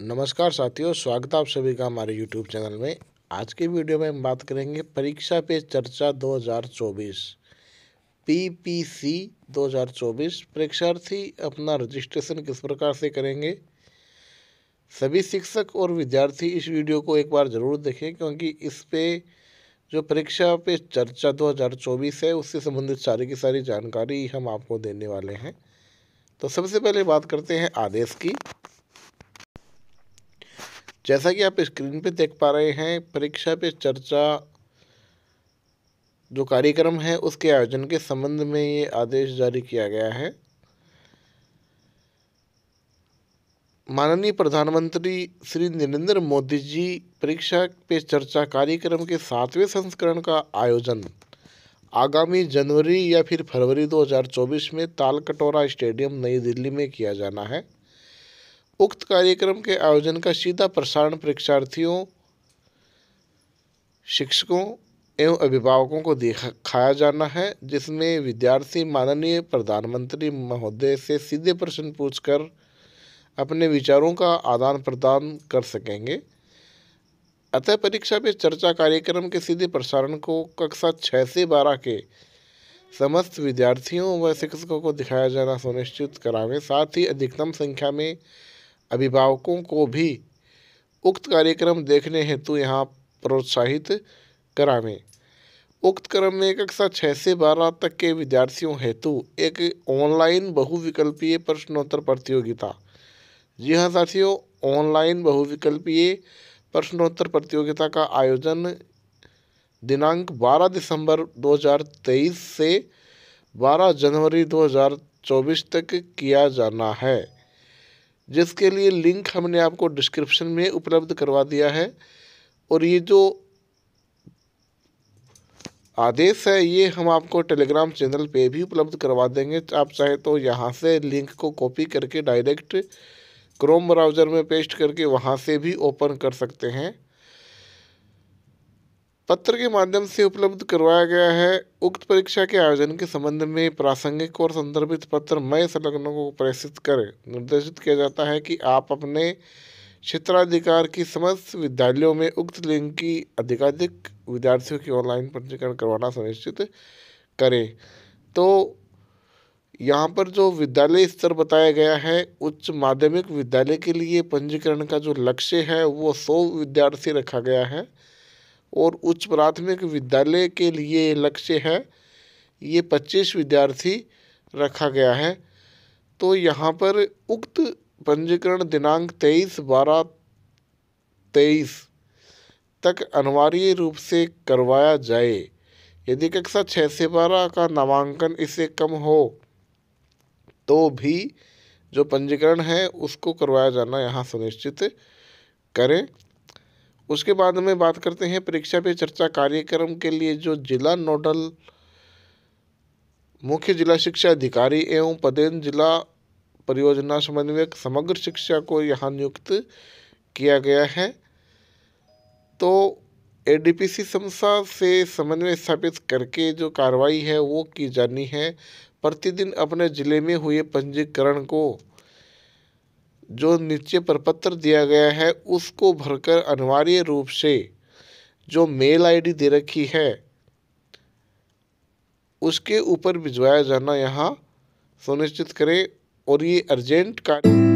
नमस्कार साथियों स्वागत आप सभी का हमारे यूट्यूब चैनल में आज के वीडियो में हम बात करेंगे परीक्षा पे चर्चा 2024 पीपीसी 2024 परीक्षार्थी अपना रजिस्ट्रेशन किस प्रकार से करेंगे सभी शिक्षक और विद्यार्थी इस वीडियो को एक बार ज़रूर देखें क्योंकि इस पे जो परीक्षा पे चर्चा 2024 है उससे संबंधित सारी की सारी जानकारी हम आपको देने वाले हैं तो सबसे पहले बात करते हैं आदेश की जैसा कि आप स्क्रीन पे देख पा रहे हैं परीक्षा पे चर्चा जो कार्यक्रम है उसके आयोजन के संबंध में ये आदेश जारी किया गया है माननीय प्रधानमंत्री श्री नरेंद्र मोदी जी परीक्षा पे चर्चा कार्यक्रम के सातवें संस्करण का आयोजन आगामी जनवरी या फिर फरवरी 2024 में तालकटोरा स्टेडियम नई दिल्ली में किया जाना है उक्त कार्यक्रम के आयोजन का सीधा प्रसारण परीक्षार्थियों शिक्षकों एवं अभिभावकों को दिखाया जाना है जिसमें विद्यार्थी माननीय प्रधानमंत्री महोदय से सीधे प्रश्न पूछकर अपने विचारों का आदान प्रदान कर सकेंगे अतः परीक्षा पे चर्चा कार्यक्रम के सीधे प्रसारण को कक्षा छः से बारह के समस्त विद्यार्थियों व शिक्षकों को दिखाया जाना सुनिश्चित करावें साथ ही अधिकतम संख्या में अभिभावकों को भी उक्त कार्यक्रम देखने हेतु यहाँ प्रोत्साहित करावें उक्त क्रम में कक्षा छः से बारह तक के विद्यार्थियों हेतु एक ऑनलाइन बहुविकल्पीय प्रश्नोत्तर प्रतियोगिता जी हाँ साथियों ऑनलाइन बहुविकल्पीय प्रश्नोत्तर प्रतियोगिता का आयोजन दिनांक 12 दिसंबर 2023 से 12 जनवरी 2024 तक किया जाना है जिसके लिए लिंक हमने आपको डिस्क्रिप्शन में उपलब्ध करवा दिया है और ये जो आदेश है ये हम आपको टेलीग्राम चैनल पे भी उपलब्ध करवा देंगे आप चाहे तो यहाँ से लिंक को कॉपी करके डायरेक्ट क्रोम ब्राउज़र में पेस्ट करके वहाँ से भी ओपन कर सकते हैं पत्र के माध्यम से उपलब्ध करवाया गया है उक्त परीक्षा के आयोजन के संबंध में प्रासंगिक और संदर्भित पत्र मय संलग्नों को प्रेषित करें निर्देशित किया जाता है कि आप अपने क्षेत्राधिकार की समस्त विद्यालयों में उक्त लिंग की अधिकाधिक विद्यार्थियों की ऑनलाइन पंजीकरण करवाना सुनिश्चित करें तो यहाँ पर जो विद्यालय स्तर बताया गया है उच्च माध्यमिक विद्यालय के लिए पंजीकरण का जो लक्ष्य है वो सौ विद्यार्थी रखा गया है और उच्च प्राथमिक विद्यालय के लिए लक्ष्य है ये पच्चीस विद्यार्थी रखा गया है तो यहाँ पर उक्त पंजीकरण दिनांक तेईस बारह तेईस तक अनिवार्य रूप से करवाया जाए यदि कक्षा छः से बारह का नामांकन इससे कम हो तो भी जो पंजीकरण है उसको करवाया जाना यहाँ सुनिश्चित करें उसके बाद हमें बात करते हैं परीक्षा पे चर्चा कार्यक्रम के लिए जो जिला नोडल मुख्य जिला शिक्षा अधिकारी एवं पदेन जिला परियोजना समन्वयक समग्र शिक्षा को यहाँ नियुक्त किया गया है तो एडीपीसी संस्था से समन्वय स्थापित करके जो कार्रवाई है वो की जानी है प्रतिदिन अपने ज़िले में हुए पंजीकरण को जो नीचे प्रपत्र दिया गया है उसको भरकर अनिवार्य रूप से जो मेल आईडी दे रखी है उसके ऊपर भिजवाया जाना यहाँ सुनिश्चित करें और ये अर्जेंट कार्य